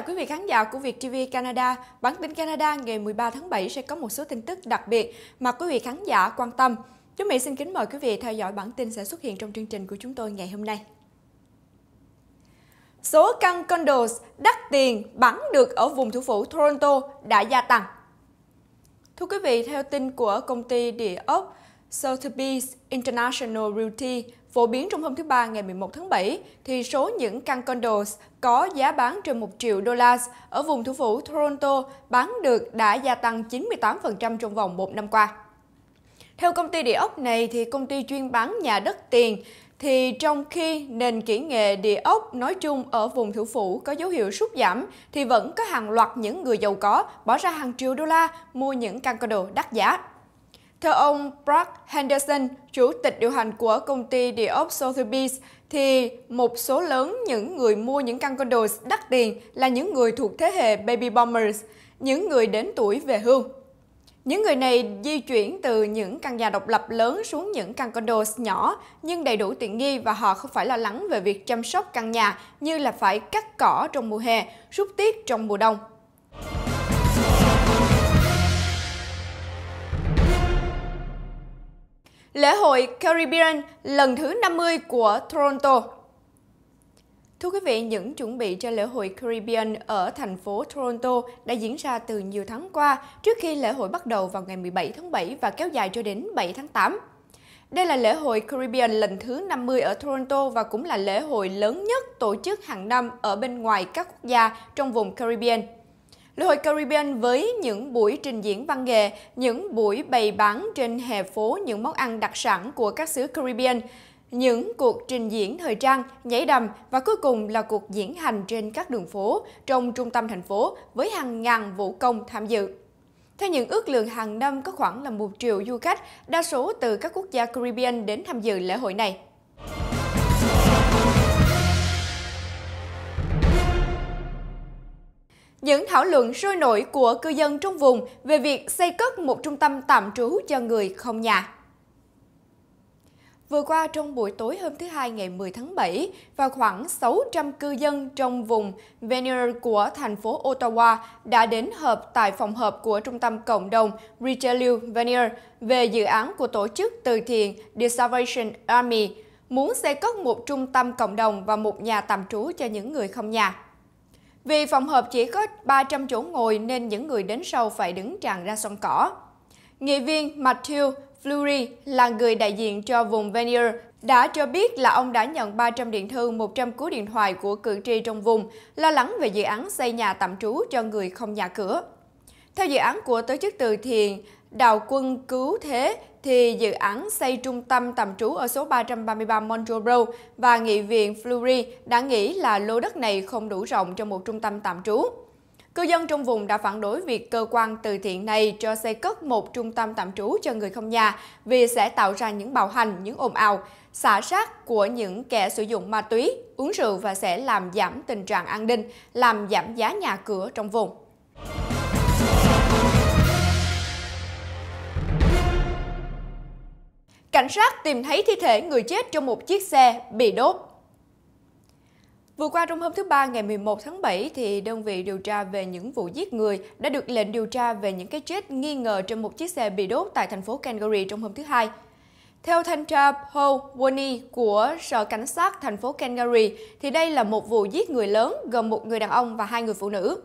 chào quý vị khán giả của Việt TV Canada. Bản tin Canada ngày 13 tháng 7 sẽ có một số tin tức đặc biệt mà quý vị khán giả quan tâm. Chúng Mỹ xin kính mời quý vị theo dõi bản tin sẽ xuất hiện trong chương trình của chúng tôi ngày hôm nay. Số căn condos đắt tiền bán được ở vùng thủ phủ Toronto đã gia tăng. Thưa quý vị, theo tin của công ty địa ốc Sotheby's International Realty, Phổ biến trong hôm thứ Ba ngày 11 tháng 7, thì số những căn condos có giá bán trên 1 triệu đô la ở vùng thủ phủ Toronto bán được đã gia tăng 98% trong vòng một năm qua. Theo công ty địa ốc này, thì công ty chuyên bán nhà đất tiền, thì trong khi nền kỹ nghệ địa ốc nói chung ở vùng thủ phủ có dấu hiệu sút giảm, thì vẫn có hàng loạt những người giàu có bỏ ra hàng triệu đô la mua những căn condo đắt giá. Theo ông Brad Henderson, chủ tịch điều hành của công ty địa ốc Sotheby's, thì một số lớn những người mua những căn condo đắt tiền là những người thuộc thế hệ baby boomers, những người đến tuổi về hưu. Những người này di chuyển từ những căn nhà độc lập lớn xuống những căn condo nhỏ nhưng đầy đủ tiện nghi và họ không phải lo lắng về việc chăm sóc căn nhà như là phải cắt cỏ trong mùa hè, rút tiết trong mùa đông. lễ hội Caribbean lần thứ 50 của Toronto. Thưa quý vị, những chuẩn bị cho lễ hội Caribbean ở thành phố Toronto đã diễn ra từ nhiều tháng qua trước khi lễ hội bắt đầu vào ngày 17 tháng 7 và kéo dài cho đến 7 tháng 8. Đây là lễ hội Caribbean lần thứ 50 ở Toronto và cũng là lễ hội lớn nhất tổ chức hàng năm ở bên ngoài các quốc gia trong vùng Caribbean. Lễ hội Caribbean với những buổi trình diễn văn nghệ, những buổi bày bán trên hè phố những món ăn đặc sản của các xứ Caribbean, những cuộc trình diễn thời trang, nhảy đầm và cuối cùng là cuộc diễn hành trên các đường phố trong trung tâm thành phố với hàng ngàn vũ công tham dự. Theo những ước lượng hàng năm có khoảng là 1 triệu du khách, đa số từ các quốc gia Caribbean đến tham dự lễ hội này. những thảo luận sôi nổi của cư dân trong vùng về việc xây cất một trung tâm tạm trú cho người không nhà. Vừa qua trong buổi tối hôm thứ Hai ngày 10 tháng 7, vào khoảng 600 cư dân trong vùng Venier của thành phố Ottawa đã đến họp tại phòng họp của Trung tâm Cộng đồng Richelieu Venier về dự án của tổ chức từ thiện The Salvation Army, muốn xây cất một trung tâm cộng đồng và một nhà tạm trú cho những người không nhà. Vì phòng họp chỉ có 300 chỗ ngồi nên những người đến sau phải đứng tràn ra sân cỏ. Nghị viên Matthew Fleury là người đại diện cho vùng Vanier đã cho biết là ông đã nhận 300 điện thư, 100 cú điện thoại của cử tri trong vùng lo lắng về dự án xây nhà tạm trú cho người không nhà cửa. Theo dự án của tổ chức từ thiện Đào quân cứu thế thì dự án xây trung tâm tạm trú ở số 333 Montreux và nghị viện Fleury đã nghĩ là lô đất này không đủ rộng cho một trung tâm tạm trú. Cư dân trong vùng đã phản đối việc cơ quan từ thiện này cho xây cất một trung tâm tạm trú cho người không nhà vì sẽ tạo ra những bạo hành, những ồn ào, xả sát của những kẻ sử dụng ma túy, uống rượu và sẽ làm giảm tình trạng an ninh, làm giảm giá nhà cửa trong vùng. Cảnh sát tìm thấy thi thể người chết trong một chiếc xe bị đốt. Vừa qua trong hôm thứ Ba ngày 11 tháng 7, thì đơn vị điều tra về những vụ giết người đã được lệnh điều tra về những cái chết nghi ngờ trong một chiếc xe bị đốt tại thành phố Calgary trong hôm thứ Hai. Theo thanh tra Paul Wani của Sở Cảnh sát thành phố Calgary, thì đây là một vụ giết người lớn gồm một người đàn ông và hai người phụ nữ.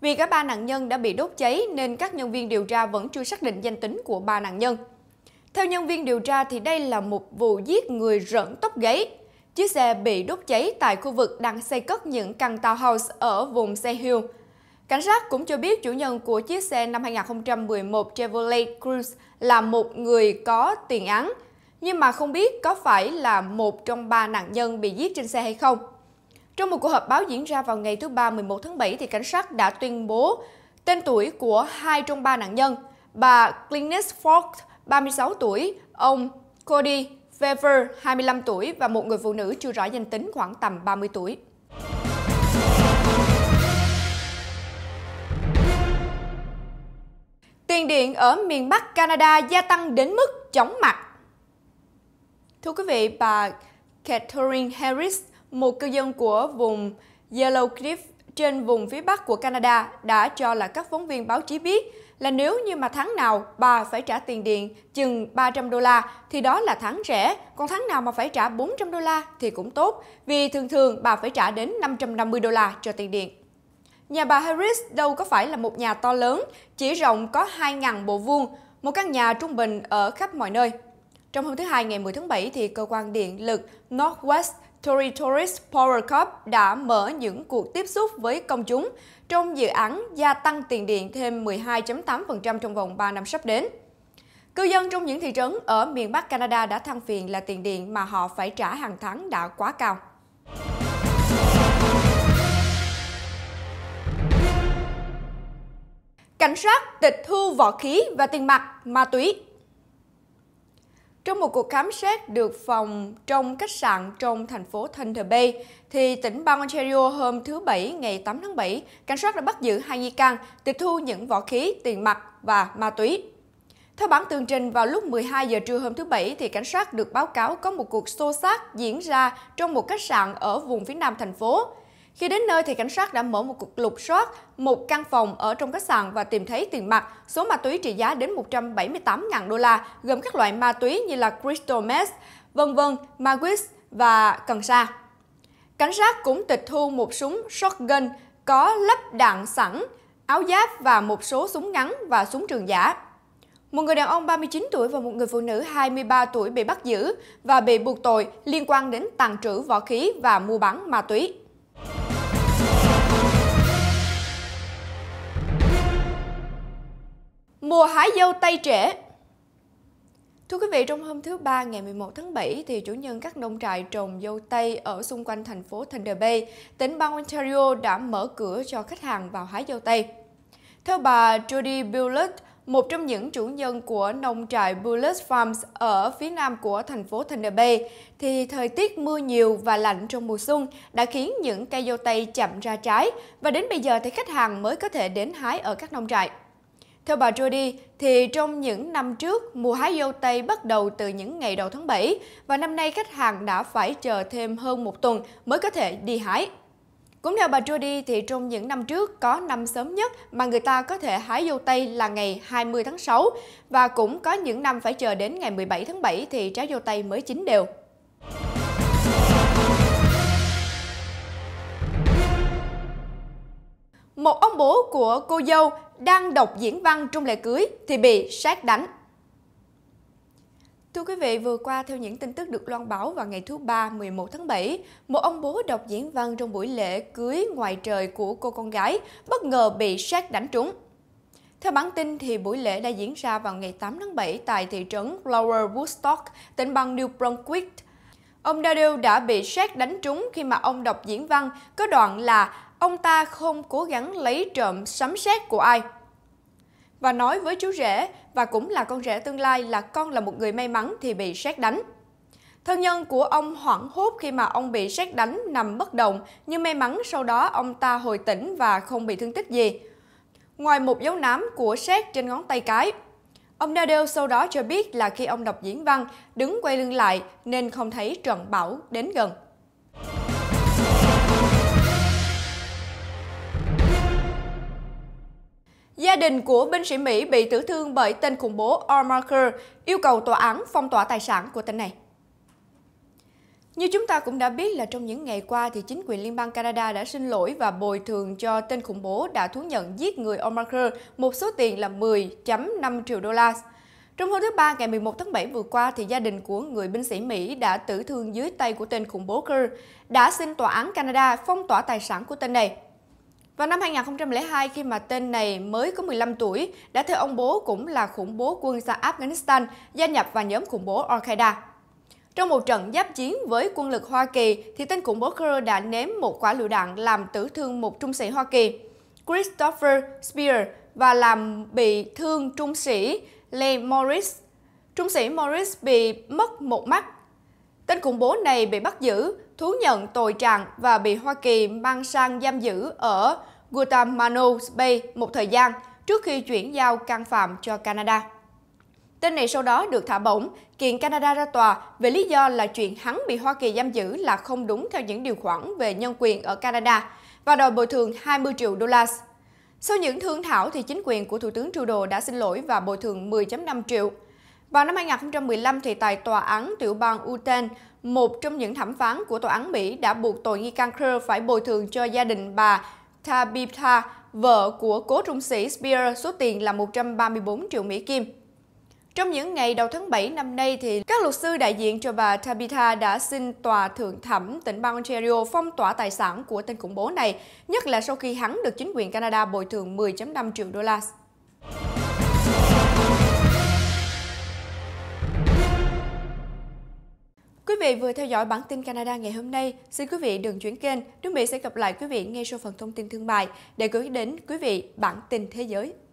Vì cả ba nạn nhân đã bị đốt cháy nên các nhân viên điều tra vẫn chưa xác định danh tính của ba nạn nhân. Theo nhân viên điều tra thì đây là một vụ giết người rợn tóc gáy. Chiếc xe bị đốt cháy tại khu vực đang xây cất những căn townhouse ở vùng xe Cảnh sát cũng cho biết chủ nhân của chiếc xe năm 2011 Chevrolet Cruze là một người có tiền án, nhưng mà không biết có phải là một trong ba nạn nhân bị giết trên xe hay không. Trong một cuộc họp báo diễn ra vào ngày thứ Ba 11 tháng 7, thì cảnh sát đã tuyên bố tên tuổi của hai trong ba nạn nhân – bà Glynis Fox 36 tuổi, ông Cody Fever 25 tuổi và một người phụ nữ chưa rõ danh tính khoảng tầm 30 tuổi. Tiền điện ở miền Bắc Canada gia tăng đến mức chóng mặt. Thưa quý vị, bà Catherine Harris, một cư dân của vùng Yellowcliff trên vùng phía Bắc của Canada đã cho là các phóng viên báo chí biết là nếu như mà tháng nào bà phải trả tiền điện chừng 300 đô la thì đó là tháng rẻ, còn tháng nào mà phải trả 400 đô la thì cũng tốt, vì thường thường bà phải trả đến 550 đô la cho tiền điện. Nhà bà Harris đâu có phải là một nhà to lớn, chỉ rộng có 2.000 bộ vuông, một căn nhà trung bình ở khắp mọi nơi. Trong hôm thứ Hai ngày 10 tháng 7, thì cơ quan điện lực Northwest Tory Territories Power Corp đã mở những cuộc tiếp xúc với công chúng trong dự án gia tăng tiền điện thêm 12.8% trong vòng 3 năm sắp đến. Cư dân trong những thị trấn ở miền Bắc Canada đã than phiền là tiền điện mà họ phải trả hàng tháng đã quá cao. Cảnh sát tịch thu vỏ khí và tiền mặt, ma túy trong một cuộc khám xét được phòng trong khách sạn trong thành phố Thunder Bay, thì tỉnh bang Ontario hôm thứ Bảy ngày 8 tháng 7, cảnh sát đã bắt giữ hai nghi can, tịch thu những vỏ khí, tiền mặt và ma túy. Theo bản tường trình, vào lúc 12 giờ trưa hôm thứ Bảy, thì cảnh sát được báo cáo có một cuộc xô xát diễn ra trong một khách sạn ở vùng phía nam thành phố. Khi đến nơi thì cảnh sát đã mở một cuộc lục soát một căn phòng ở trong khách sạn và tìm thấy tiền mặt, số ma túy trị giá đến 178.000 đô la, gồm các loại ma túy như là crystal meth, vân vân, ma và cần sa. Cảnh sát cũng tịch thu một súng shotgun có lắp đạn sẵn, áo giáp và một số súng ngắn và súng trường giả. Một người đàn ông 39 tuổi và một người phụ nữ 23 tuổi bị bắt giữ và bị buộc tội liên quan đến tàn trữ vũ khí và mua bán ma túy. Mùa hái dâu tay trễ Thưa quý vị, trong hôm thứ Ba ngày 11 tháng 7 thì chủ nhân các nông trại trồng dâu tây ở xung quanh thành phố Thunder Bay, tỉnh bang Ontario đã mở cửa cho khách hàng vào hái dâu tây. Theo bà Judy Bullitt, một trong những chủ nhân của nông trại Bullitt Farms ở phía nam của thành phố Thunder Bay, thì thời tiết mưa nhiều và lạnh trong mùa xuân đã khiến những cây dâu tây chậm ra trái và đến bây giờ thì khách hàng mới có thể đến hái ở các nông trại. Theo bà Jody, thì trong những năm trước, mùa hái dâu Tây bắt đầu từ những ngày đầu tháng 7 và năm nay khách hàng đã phải chờ thêm hơn một tuần mới có thể đi hái. Cũng theo bà Jody thì trong những năm trước có năm sớm nhất mà người ta có thể hái dâu tây là ngày 20 tháng 6 và cũng có những năm phải chờ đến ngày 17 tháng 7 thì trái dâu tây mới chín đều. một ông bố của cô dâu đang đọc diễn văn trong lễ cưới thì bị sát đánh. Thưa quý vị, vừa qua theo những tin tức được loan báo vào ngày thứ ba 11 tháng 7, một ông bố đọc diễn văn trong buổi lễ cưới ngoài trời của cô con gái bất ngờ bị sát đánh trúng. Theo bản tin, thì buổi lễ đã diễn ra vào ngày 8 tháng 7 tại thị trấn Lower Woodstock, tỉnh bang New Brunswick. Ông Nadeu đã bị sát đánh trúng khi mà ông đọc diễn văn có đoạn là ông ta không cố gắng lấy trộm sấm sét của ai. Và nói với chú rể, và cũng là con rể tương lai là con là một người may mắn thì bị sét đánh. Thân nhân của ông hoảng hốt khi mà ông bị sét đánh nằm bất động, nhưng may mắn sau đó ông ta hồi tỉnh và không bị thương tích gì. Ngoài một dấu nám của sét trên ngón tay cái, ông Nadel sau đó cho biết là khi ông đọc diễn văn, đứng quay lưng lại nên không thấy trận bão đến gần. đình của binh sĩ Mỹ bị tử thương bởi tên khủng bố Al-Marker yêu cầu tòa án phong tỏa tài sản của tên này. Như chúng ta cũng đã biết là trong những ngày qua thì chính quyền liên bang Canada đã xin lỗi và bồi thường cho tên khủng bố đã thú nhận giết người Omarker một số tiền là 10.5 triệu đô la. Trong hôm thứ Ba ngày 11 tháng 7 vừa qua thì gia đình của người binh sĩ Mỹ đã tử thương dưới tay của tên khủng bố Kerr đã xin tòa án Canada phong tỏa tài sản của tên này. Vào năm 2002, khi mà tên này mới có 15 tuổi, đã theo ông bố cũng là khủng bố quân ra Afghanistan, gia nhập vào nhóm khủng bố Al-Qaeda. Trong một trận giáp chiến với quân lực Hoa Kỳ, thì tên khủng bố Kerr đã ném một quả lựu đạn làm tử thương một trung sĩ Hoa Kỳ, Christopher Spear, và làm bị thương trung sĩ Lee Morris. Trung sĩ Morris bị mất một mắt. Tên khủng bố này bị bắt giữ thú nhận tội trạng và bị Hoa Kỳ mang sang giam giữ ở Guantanamo Bay một thời gian trước khi chuyển giao can phạm cho Canada. Tên này sau đó được thả bổng, kiện Canada ra tòa về lý do là chuyện hắn bị Hoa Kỳ giam giữ là không đúng theo những điều khoản về nhân quyền ở Canada và đòi bồi thường 20 triệu đô la. Sau những thương thảo thì chính quyền của Thủ tướng Trudeau đã xin lỗi và bồi thường 10.5 triệu. Vào năm 2015 thì tại tòa án tiểu bang Uten, một trong những thẩm phán của tòa án Mỹ đã buộc tội nghi can Kerr phải bồi thường cho gia đình bà Tabitha, vợ của cố trung sĩ Spear, số tiền là 134 triệu Mỹ Kim. Trong những ngày đầu tháng 7 năm nay, thì các luật sư đại diện cho bà Tabitha đã xin tòa thượng thẩm tỉnh bang Ontario phong tỏa tài sản của tên khủng bố này, nhất là sau khi hắn được chính quyền Canada bồi thường 10.5 triệu đô la. vị vừa theo dõi bản tin Canada ngày hôm nay. Xin quý vị đừng chuyển kênh. Đức Mỹ sẽ gặp lại quý vị ngay sau phần thông tin thương mại để gửi đến quý vị bản tin thế giới